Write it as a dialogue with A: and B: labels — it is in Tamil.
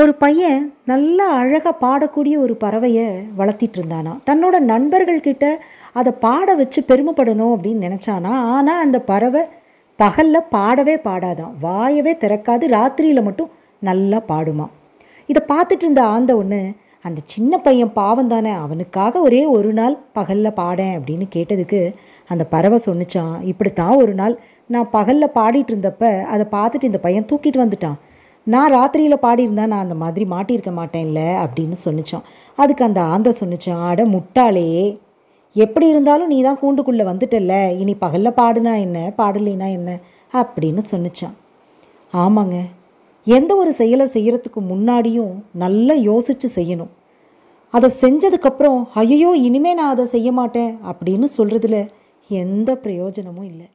A: ஒரு பையன் நல்லா அழகாக பாடக்கூடிய ஒரு பறவையை வளர்த்திட்டு இருந்தானா தன்னோட நண்பர்கள்கிட்ட அதை பாட வச்சு பெருமைப்படணும் அப்படின்னு நினச்சானா ஆனால் அந்த பறவை பகலில் பாடவே பாடாதான் வாயவே திறக்காது ராத்திரியில் மட்டும் நல்லா பாடுமா இதை பார்த்துட்டு இருந்த ஆந்த ஒன்று அந்த சின்ன பையன் பாவம் தானே அவனுக்காக ஒரே ஒரு நாள் பகலில் பாடேன் அப்படின்னு கேட்டதுக்கு அந்த பறவை சொன்னிச்சான் இப்படித்தான் ஒரு நாள் நான் பகலில் பாடிட்டு இருந்தப்ப அதை பார்த்துட்டு இந்த பையன் தூக்கிட்டு வந்துட்டான் நான் ராத்திரியில் பாடியிருந்தா நான் அந்த மாதிரி மாட்டியிருக்க மாட்டேன்ல அப்படின்னு சொன்னிச்சோம் அதுக்கு அந்த ஆந்த சொன்னிச்சான் ஆட முட்டாளே எப்படி இருந்தாலும் நீ தான் கூண்டுக்குள்ளே வந்துட்டல்ல இனி பகலில் பாடுனா என்ன பாடலினா என்ன அப்படின்னு சொன்னிச்சான் ஆமாங்க எந்த ஒரு செயலை செய்கிறதுக்கு முன்னாடியும் நல்லா யோசித்து செய்யணும் அதை செஞ்சதுக்கப்புறம் ஐயோ இனிமே நான் அதை செய்ய மாட்டேன் அப்படின்னு சொல்கிறதுல எந்த பிரயோஜனமும் இல்லை